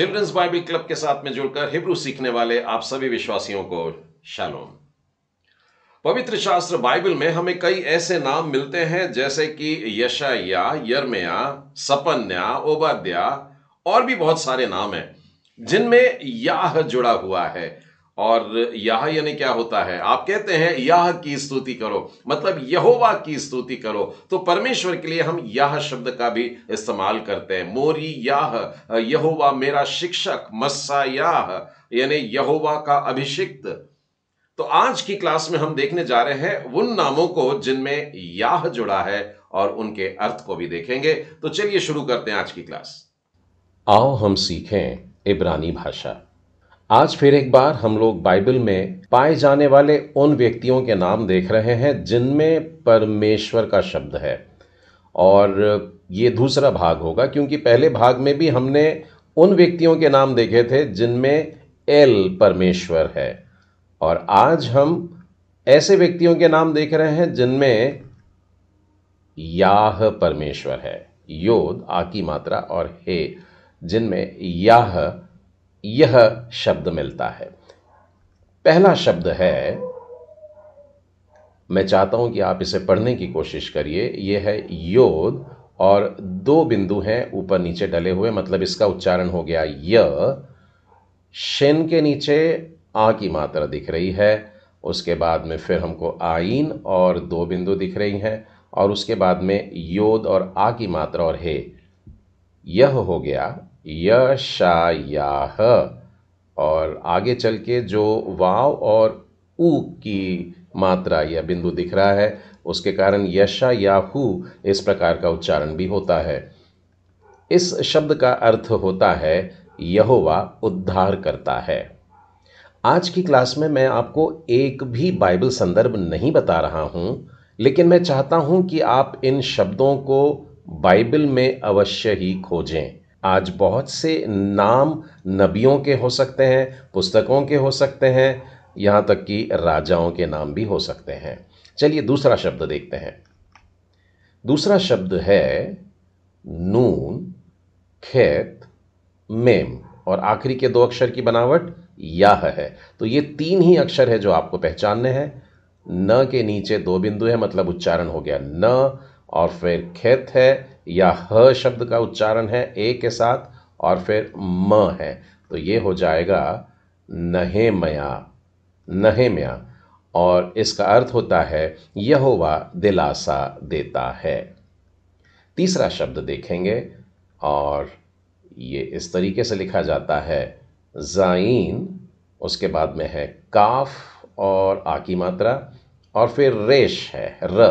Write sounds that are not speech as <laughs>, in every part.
children's Bible club के साथ में जुड़कर हिब्रू सीखने वाले आप सभी विश्वासियों को शालोम पवित्र शास्त्र बाइबल में हमें कई ऐसे नाम मिलते हैं जैसे कि यशाया यरमया सपन्या ओबाद्या और भी बहुत सारे नाम हैं जिनमें याह जुड़ा हुआ है और यह यानी क्या होता है आप कहते हैं यह की स्तुति करो मतलब यहोवा की स्तुति करो तो परमेश्वर के लिए हम यह शब्द का भी इस्तेमाल करते हैं मोरी यह यहोवा मेरा शिक्षक मस्सा याह यानी यहोवा का अभिषिक्त तो आज की क्लास में हम देखने जा रहे हैं उन नामों को जिनमें याह जुड़ा है और उनके अर्थ को भी देखेंगे तो चलिए शुरू करते हैं आज की क्लास आओ हम सीखें इब्रानी भाषा आज फिर एक बार हम लोग बाइबल में पाए जाने वाले उन व्यक्तियों के नाम देख रहे हैं जिनमें परमेश्वर का शब्द है और ये दूसरा भाग होगा क्योंकि पहले भाग में भी हमने उन व्यक्तियों के नाम देखे थे जिनमें एल परमेश्वर है और आज हम ऐसे व्यक्तियों के नाम देख रहे हैं जिनमें याह परमेश्वर है योद आकी मात्रा और हे जिनमें याह यह शब्द मिलता है पहला शब्द है मैं चाहता हूं कि आप इसे पढ़ने की कोशिश करिए यह है योद और दो बिंदु हैं ऊपर नीचे डले हुए मतलब इसका उच्चारण हो गया य शेन के नीचे आ की मात्रा दिख रही है उसके बाद में फिर हमको आइन और दो बिंदु दिख रही हैं और उसके बाद में योद और आ की मात्रा और हे यह हो गया यशायाह और आगे चल के जो वाव और ऊ की मात्रा या बिंदु दिख रहा है उसके कारण यशा इस प्रकार का उच्चारण भी होता है इस शब्द का अर्थ होता है यहोवा उद्धार करता है आज की क्लास में मैं आपको एक भी बाइबल संदर्भ नहीं बता रहा हूँ लेकिन मैं चाहता हूँ कि आप इन शब्दों को बाइबल में अवश्य ही खोजें आज बहुत से नाम नबियों के हो सकते हैं पुस्तकों के हो सकते हैं यहाँ तक कि राजाओं के नाम भी हो सकते हैं चलिए दूसरा शब्द देखते हैं दूसरा शब्द है नून खेत मेम और आखिरी के दो अक्षर की बनावट यह है तो ये तीन ही अक्षर है जो आपको पहचानने हैं न के नीचे दो बिंदु है मतलब उच्चारण हो गया न और फिर खेत है या ह शब्द का उच्चारण है ए के साथ और फिर म है तो ये हो जाएगा नहे मया नहे म्या और इसका अर्थ होता है यहोवा दिलासा देता है तीसरा शब्द देखेंगे और ये इस तरीके से लिखा जाता है जाइन उसके बाद में है काफ और आकी मात्रा और फिर रेश है र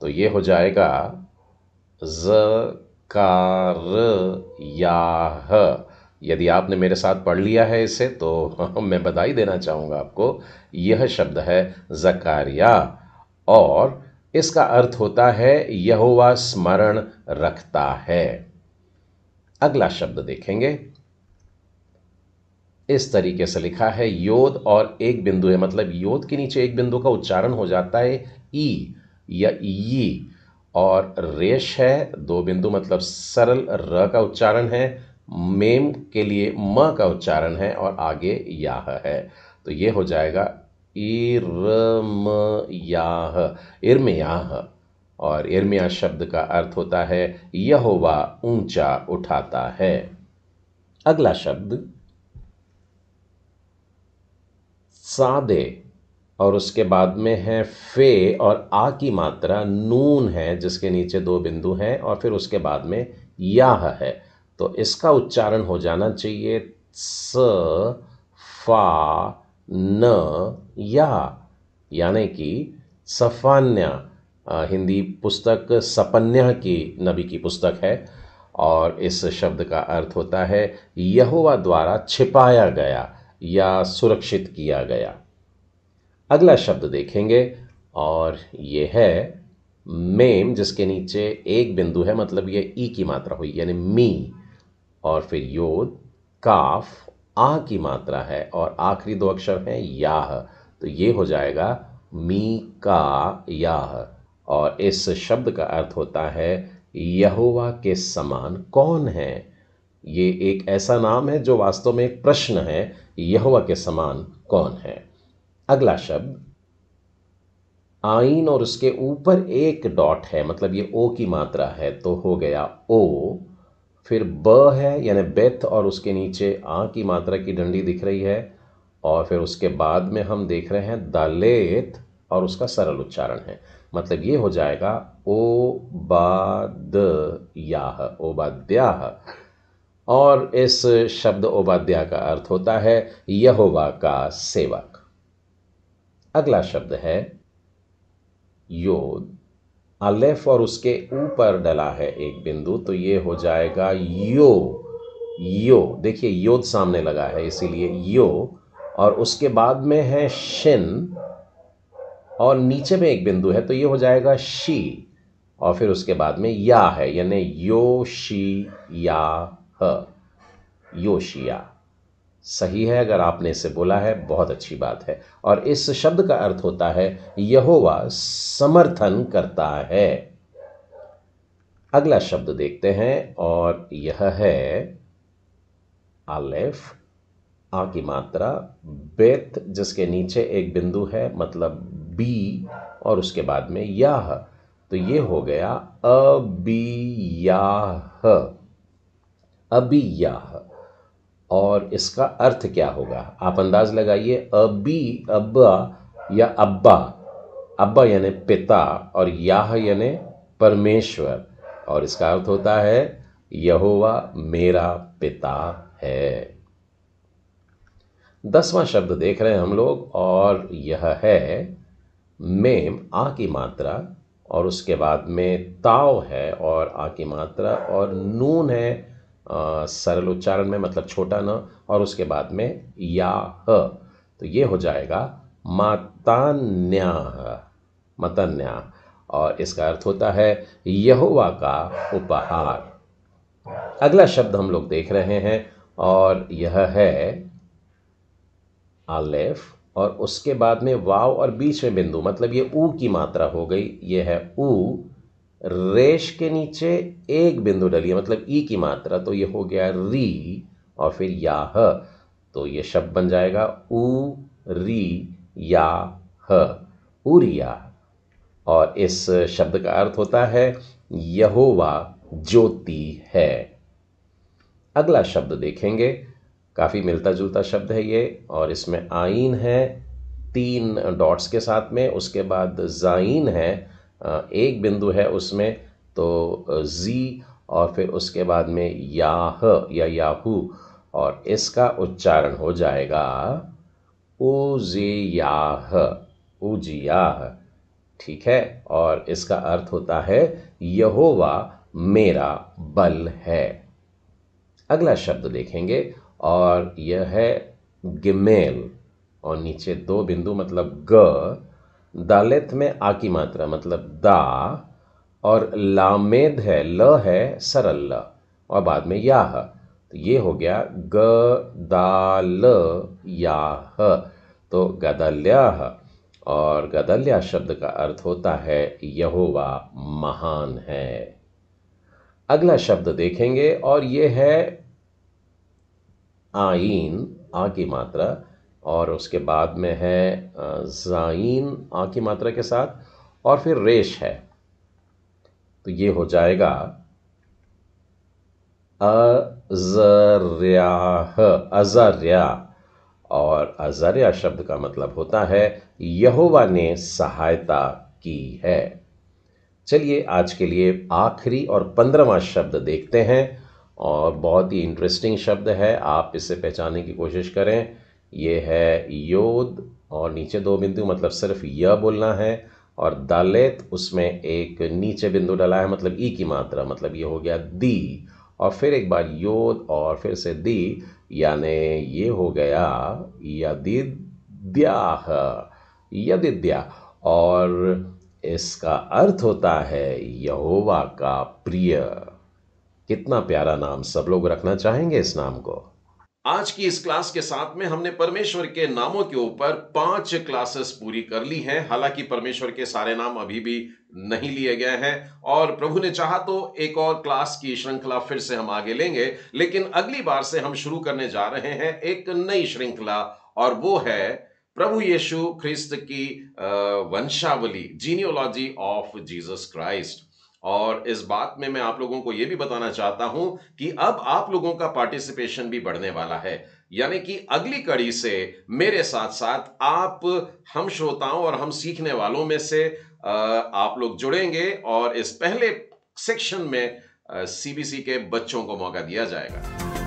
तो ये हो जाएगा याह यदि आपने मेरे साथ पढ़ लिया है इसे तो <laughs> मैं बधाई देना चाहूँगा आपको यह शब्द है जकारिया और इसका अर्थ होता है यहोवा स्मरण रखता है अगला शब्द देखेंगे इस तरीके से लिखा है योद और एक बिंदु है मतलब योद के नीचे एक बिंदु का उच्चारण हो जाता है ई या ई और रेश है दो बिंदु मतलब सरल र का उच्चारण है मेम के लिए म का उच्चारण है और आगे याह है तो ये हो जाएगा इर्म इर्मयाह और इर्मिया शब्द का अर्थ होता है यहोवा ऊंचा उठाता है अगला शब्द सादे और उसके बाद में है फ़े और आ की मात्रा नून है जिसके नीचे दो बिंदु हैं और फिर उसके बाद में याह है तो इसका उच्चारण हो जाना चाहिए स फा न या यानी कि सफान्या हिंदी पुस्तक सपन्या की नबी की पुस्तक है और इस शब्द का अर्थ होता है यहुआ द्वारा छिपाया गया या सुरक्षित किया गया अगला शब्द देखेंगे और ये है मेम जिसके नीचे एक बिंदु है मतलब ये ई की मात्रा हुई यानी मी और फिर योद काफ आ की मात्रा है और आखिरी दो अक्षर हैं याह तो ये हो जाएगा मी का याह और इस शब्द का अर्थ होता है यहोवा के समान कौन है ये एक ऐसा नाम है जो वास्तव में एक प्रश्न है यहोवा के समान कौन है अगला शब्द आइन और उसके ऊपर एक डॉट है मतलब ये ओ की मात्रा है तो हो गया ओ फिर ब है यानी बेथ और उसके नीचे आ की मात्रा की डंडी दिख रही है और फिर उसके बाद में हम देख रहे हैं दलेत और उसका सरल उच्चारण है मतलब ये हो जाएगा ओ बादयाह ओबाद्याह और इस शब्द ओबाद्या का अर्थ होता है यहोवा का सेवक अगला शब्द है योद अलेफ और उसके ऊपर डला है एक बिंदु तो ये हो जाएगा यो यो देखिए योद सामने लगा है इसीलिए यो और उसके बाद में है शिन और नीचे में एक बिंदु है तो ये हो जाएगा शी और फिर उसके बाद में या है यानी यो शी या ह योशिया सही है अगर आपने इसे बोला है बहुत अच्छी बात है और इस शब्द का अर्थ होता है यहोवा समर्थन करता है अगला शब्द देखते हैं और यह है आलेफ आ की मात्रा बेत जिसके नीचे एक बिंदु है मतलब बी और उसके बाद में याह तो ये हो गया अबी याह और इसका अर्थ क्या होगा आप अंदाज़ लगाइए अबी अब्बा या अब्बा अब्बा यानि पिता और याह यानि परमेश्वर और इसका अर्थ होता है यहोवा मेरा पिता है दसवां शब्द देख रहे हैं हम लोग और यह है मेम आ की मात्रा और उसके बाद में ताव है और आ की मात्रा और नून है सरल उच्चारण में मतलब छोटा न और उसके बाद में या ह तो ये हो जाएगा मातान्या मतन्या और इसका अर्थ होता है यहोवा का उपहार अगला शब्द हम लोग देख रहे हैं और यह है आलेफ और उसके बाद में वाव और बीच में बिंदु मतलब ये ऊ की मात्रा हो गई ये है ऊ रेश के नीचे एक बिंदु डलिए मतलब ई की मात्रा तो ये हो गया री और फिर या ह तो ये शब्द बन जाएगा उ री या ह उरिया और इस शब्द का अर्थ होता है यहोवा ज्योति है अगला शब्द देखेंगे काफ़ी मिलता जुलता शब्द है ये और इसमें आइन है तीन डॉट्स के साथ में उसके बाद जाइन है एक बिंदु है उसमें तो जी और फिर उसके बाद में याह या याहू और इसका उच्चारण हो जाएगा ओ याह उजियाह ठीक है और इसका अर्थ होता है यहोवा मेरा बल है अगला शब्द देखेंगे और यह है गिमेल और नीचे दो बिंदु मतलब ग दालेथ में आ की मात्रा मतलब दा और लामेद है ल है सरल ल और बाद में या ह तो ये हो गया ग दाल या ह तो गदल्या और गदल्या शब्द का अर्थ होता है यहोवा महान है अगला शब्द देखेंगे और ये है आईन आ की मात्रा और उसके बाद में है ज़ाइन आ की मात्रा के साथ और फिर रेश है तो ये हो जाएगा अजरिया अजर्या और अजर्या शब्द का मतलब होता है यहोवा ने सहायता की है चलिए आज के लिए आखिरी और पंद्रहवा शब्द देखते हैं और बहुत ही इंटरेस्टिंग शब्द है आप इसे पहचानने की कोशिश करें ये है योद और नीचे दो बिंदु मतलब सिर्फ य बोलना है और दलित उसमें एक नीचे बिंदु डाला है मतलब ई की मात्रा मतलब ये हो गया दी और फिर एक बार योद और फिर से दी यानि ये हो गया यदिद्याह यदिद्या और इसका अर्थ होता है यहोवा का प्रिय कितना प्यारा नाम सब लोग रखना चाहेंगे इस नाम को आज की इस क्लास के साथ में हमने परमेश्वर के नामों के ऊपर पांच क्लासेस पूरी कर ली हैं हालांकि परमेश्वर के सारे नाम अभी भी नहीं लिए गए हैं और प्रभु ने चाहा तो एक और क्लास की श्रृंखला फिर से हम आगे लेंगे लेकिन अगली बार से हम शुरू करने जा रहे हैं एक नई श्रृंखला और वो है प्रभु यीशु ख्रिस्त की वंशावली जीनियोलॉजी ऑफ जीसस क्राइस्ट और इस बात में मैं आप लोगों को यह भी बताना चाहता हूं कि अब आप लोगों का पार्टिसिपेशन भी बढ़ने वाला है यानी कि अगली कड़ी से मेरे साथ साथ आप हम श्रोताओं और हम सीखने वालों में से आप लोग जुड़ेंगे और इस पहले सेक्शन में सीबीसी के बच्चों को मौका दिया जाएगा